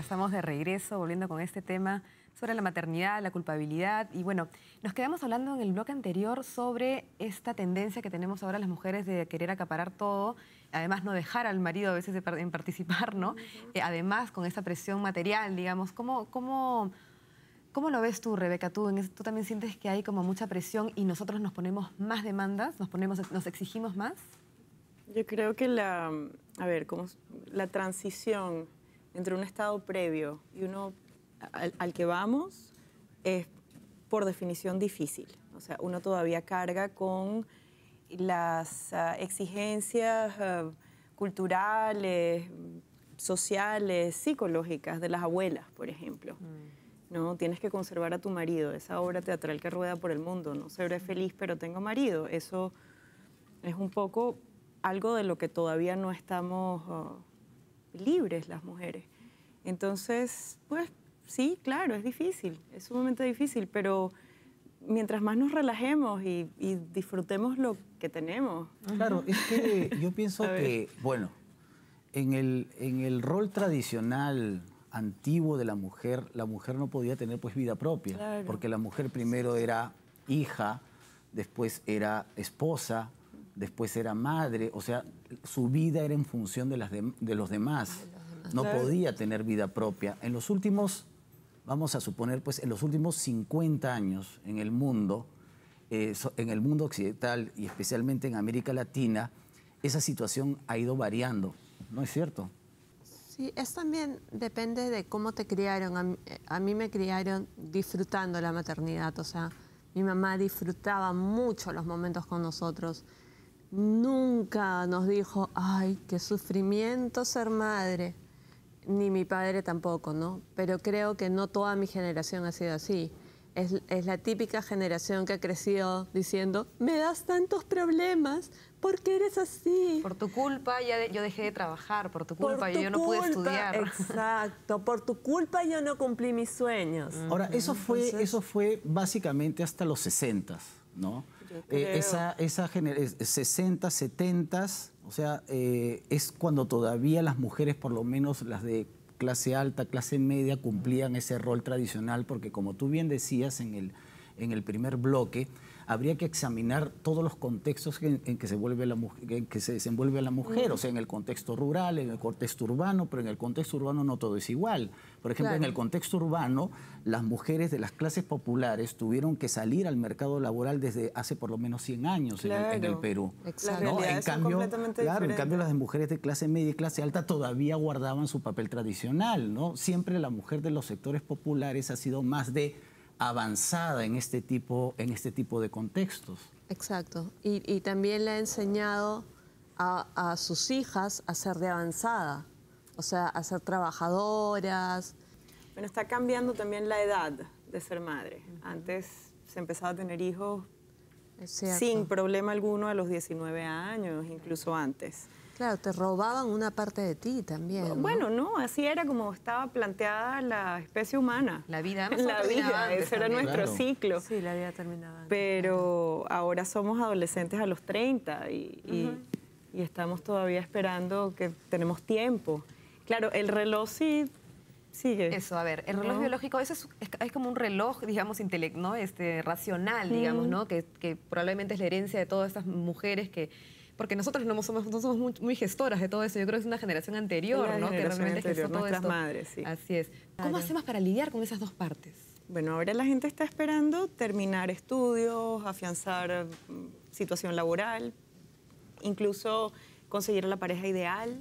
estamos de regreso, volviendo con este tema sobre la maternidad, la culpabilidad. Y bueno, nos quedamos hablando en el bloque anterior sobre esta tendencia que tenemos ahora las mujeres de querer acaparar todo, además no dejar al marido a veces en participar, ¿no? Eh, además, con esa presión material, digamos, ¿cómo, cómo, cómo lo ves tú, Rebeca? ¿Tú, ¿Tú también sientes que hay como mucha presión y nosotros nos ponemos más demandas, nos, ponemos, nos exigimos más? Yo creo que la, a ver, como la transición entre un estado previo y uno al, que vamos es por definición difícil. O sea, uno todavía carga con las ah, exigencias ah, culturales, sociales, psicológicas de las abuelas, por ejemplo. Mm. No, tienes que conservar a tu marido, esa obra teatral que rueda por el mundo, no seré mm. feliz pero tengo marido. Eso es un poco algo de lo que todavía no estamos ah, libres las mujeres. Entonces, pues sí, claro, es difícil, es sumamente difícil, pero mientras más nos relajemos y, disfrutemos lo que tenemos. Claro, es que yo pienso que, bueno, en el, en el rol tradicional antiguo de la mujer, la mujer no podía tener pues vida propia, porque la mujer primero era hija, después era esposa, después era madre, o sea, su vida era en función de, ah, los demás. No podía tener vida propia. En los últimos, vamos a suponer, pues en los últimos 50 años en el mundo, eh, en el mundo occidental y especialmente en América Latina, esa situación ha ido variando, ¿no es cierto? Sí, es también depende de cómo te criaron. a mí me criaron disfrutando la maternidad, o sea, mi mamá disfrutaba mucho los momentos con nosotros nunca nos dijo, ay, qué sufrimiento ser madre, ni mi padre tampoco, ¿no? Pero creo que no toda mi generación ha sido así. Es, la típica generación que ha crecido diciendo, me das tantos problemas, ¿por eres así? Por tu culpa ya yo dejé de trabajar, por tu culpa yo no pude estudiar. Exacto, por tu culpa yo no cumplí mis sueños. Ahora, eso fue, eso fue básicamente hasta los 60, ¿no? Eh, esa, esa 60, 70, o sea, eh, es cuando todavía las mujeres, por lo menos las de clase alta, clase media, cumplían ese rol tradicional, porque como tú bien decías en el primer bloque, habría que examinar todos los contextos en, que, se vuelve la, desenvuelve la mujer, o sea, en el contexto rural, en el contexto urbano, pero en el contexto urbano no todo es igual. Por ejemplo, en el contexto urbano, las mujeres de las clases populares tuvieron que salir al mercado laboral desde hace por lo menos 100 años en, el, Perú. En, cambio, las mujeres de clase media y clase alta todavía guardaban su papel tradicional, ¿no? Siempre la mujer de los sectores populares ha sido más de avanzada en este tipo, en este tipo de contextos. Exacto. Y, también le ha enseñado a, sus hijas a ser de avanzada, o sea, a ser trabajadoras. Bueno, está cambiando también la edad de ser madre. Antes se empezaba a tener hijos sin problema alguno a los 19 años, incluso antes. Claro, te robaban una parte de ti también. Bueno, no, así era como estaba planteada la especie humana. La vida. La vida, ese era nuestro ciclo. Sí, la vida terminaba. Pero ahora somos adolescentes a los 30 y, estamos todavía esperando que tenemos tiempo. Claro, el reloj sí Sigue. Eso, a ver, el reloj biológico, eso es, es, como un reloj, digamos, ¿no? este, racional, digamos, ¿no? Que, que, probablemente es la herencia de todas estas mujeres que porque nosotros no somos, no somos muy, gestoras de todo eso. Yo creo que es una generación anterior, ¿no? que realmente anterior, todo nuestras madres, sí. Así es. ¿Cómo hacemos para lidiar con esas dos partes? Bueno, ahora la gente está esperando terminar estudios, afianzar mm, situación laboral, incluso conseguir la pareja ideal.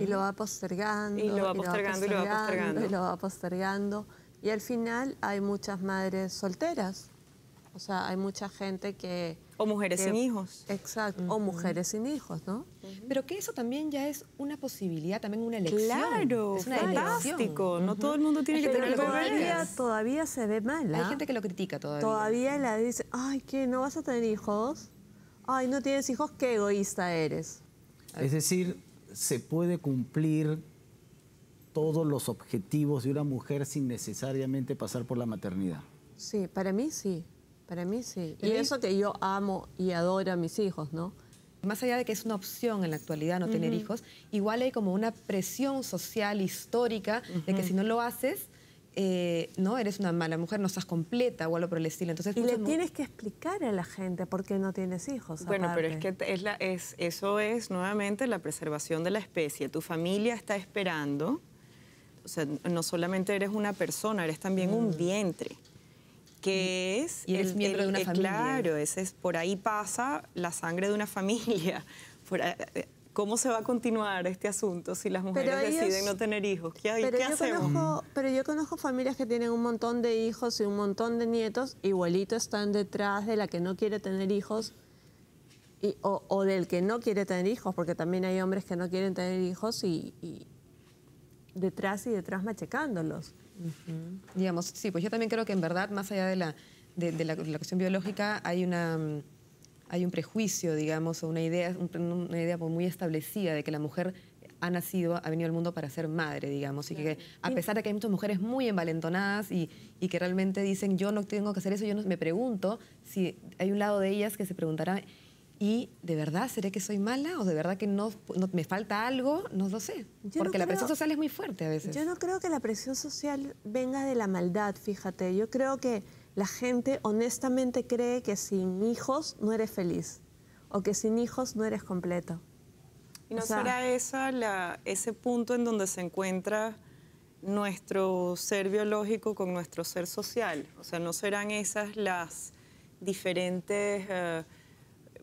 Y lo va Y lo va postergando, y lo va postergando. Y lo va postergando. Y, lo va postergando. y al final hay muchas madres solteras o sea, hay mucha gente que... O mujeres sin hijos. Exacto, o mujeres sin hijos, ¿no? Pero que eso también ya es una posibilidad, también una elección. Claro, es una fantástico. No todo el mundo tiene que tener todavía, todavía se ve mal. Hay gente que lo critica todavía. Todavía la dice, ay, ¿qué? ¿No vas a tener hijos? Ay, ¿no tienes hijos? Qué egoísta eres. Es decir, se puede cumplir todos los objetivos de una mujer sin necesariamente pasar por la maternidad. Sí, para mí sí. Para mí sí. Y eso que yo amo y adoro a mis hijos, ¿no? Más allá de que es una opción en la actualidad no tener hijos, igual hay como una presión social histórica de que si no lo haces, eh, no, eres una mala mujer, no estás completa o algo por el estilo. Entonces, y le tienes que explicar a la gente por qué no tienes hijos. Bueno, pero es que es eso es nuevamente la preservación de la especie. Tu familia está esperando, o sea, no solamente eres una persona, eres también un mm. vientre que es... Y es miembro de una familia. Claro, ese es, por ahí pasa la sangre de una familia. Eh, ¿Cómo se va a continuar este asunto si las mujeres deciden no tener hijos? ¿Qué, pero yo Conozco, pero yo conozco familias que tienen un montón de hijos y un montón de nietos, igualito están detrás de la que no quiere tener hijos o, del que no quiere tener hijos, porque también hay hombres que no quieren tener hijos y, detrás y detrás machecándolos. Digamos, sí, pues yo también creo que en verdad, más allá de la, de, la, cuestión biológica, hay una hay un prejuicio, digamos, o una idea, una idea pues muy establecida de que la mujer ha nacido, ha venido al mundo para ser madre, digamos, y que a pesar de que hay muchas mujeres muy envalentonadas y, y que realmente dicen, yo no tengo que hacer eso, yo no, me pregunto si hay un lado de ellas que se preguntará, y de verdad, ¿seré que soy mala o de verdad que no, me falta algo? No lo sé. porque la presión social es muy fuerte a veces. Yo no creo que la presión social venga de la maldad, fíjate. Yo creo que la gente honestamente cree que sin hijos no eres feliz o que sin hijos no eres completo. ¿Y no será esa la, ese punto en donde se encuentra nuestro ser biológico con nuestro ser social? O sea, ¿no serán esas las diferentes... Eh,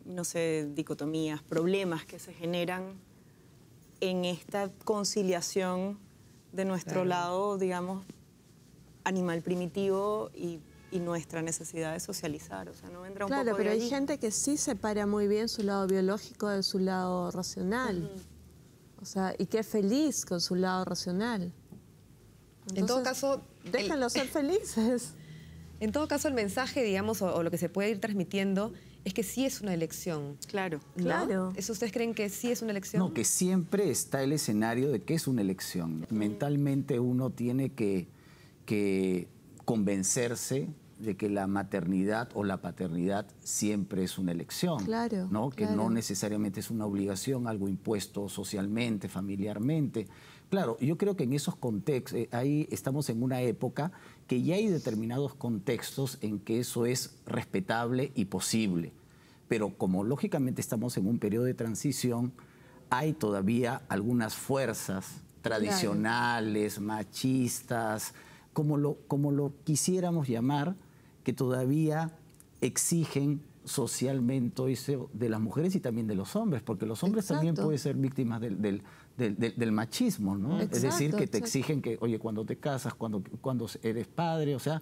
no sé, dicotomías, problemas que se generan en esta conciliación de nuestro lado, digamos, animal primitivo y, nuestra necesidad de socializar. O sea, no un claro, pero hay gente que sí separa muy bien su lado biológico de su lado racional. O sea, y que es feliz con su lado racional. en todo caso... Déjenlo ser felices. En todo caso, el mensaje, digamos, o, lo que se puede ir transmitiendo es que sí es una elección. Claro, claro. ¿Eso ustedes creen que sí es una elección? No, que siempre está el escenario de que es una elección. Mentalmente uno tiene que, que convencerse de que la maternidad o la paternidad siempre es una elección, claro, ¿no? que no necesariamente es una obligación, algo impuesto socialmente, familiarmente. Claro, yo creo que en esos contextos, eh, ahí estamos en una época que ya hay determinados contextos en que eso es respetable y posible, pero como lógicamente estamos en un periodo de transición, hay todavía algunas fuerzas tradicionales, machistas, como lo, como lo quisiéramos llamar, que todavía exigen socialmente de las mujeres y también de los hombres, porque los hombres también pueden ser víctimas del, del, machismo, ¿no? es decir, que te exigen que, oye, cuando te casas, cuando, cuando eres padre, o sea,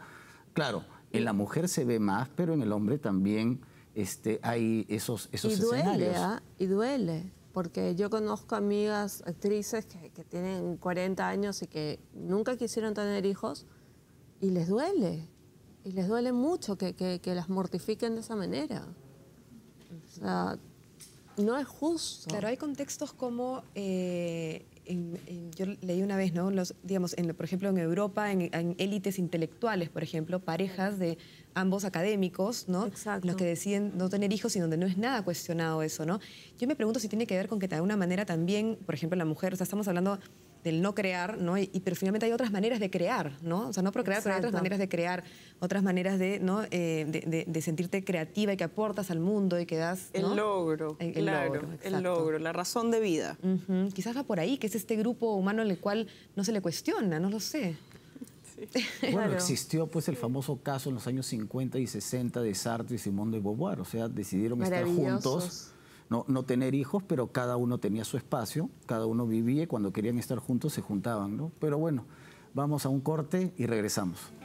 claro, en la mujer se ve más, pero en el hombre también este, hay esos, esos y duele, escenarios. ¿ah? Y duele, porque yo conozco amigas, actrices que, que tienen 40 años y que nunca quisieron tener hijos y les duele y les duele mucho que, las mortifiquen de esa manera. O sea, no es justo. Claro, hay contextos como, eh, yo leí una vez, ¿no? Los, digamos, por ejemplo, en Europa, en, élites intelectuales, por ejemplo, parejas de ambos académicos, ¿no? Exacto. Los que deciden no tener hijos y donde no es nada cuestionado eso, ¿no? Yo me pregunto si tiene que ver con que de alguna manera también, por ejemplo, la mujer, o sea, estamos hablando del no crear, ¿no? Y, pero finalmente hay otras maneras de crear, ¿no? O sea, no procrear, pero hay otras maneras de crear, otras maneras de, ¿no? Eh, de, sentirte creativa y que aportas al mundo y que das... El logro, el, logro, el logro, la razón de vida. Quizás va por ahí, que es este grupo humano en el cual no se le cuestiona, no lo sé. Bueno, existió pues el famoso caso en los años 50 y 60 de Sartre y Simone de Beauvoir, o sea, decidieron estar juntos no, tener hijos, pero cada uno tenía su espacio, cada uno vivía y cuando querían estar juntos se juntaban, ¿no? Pero bueno, vamos a un corte y regresamos.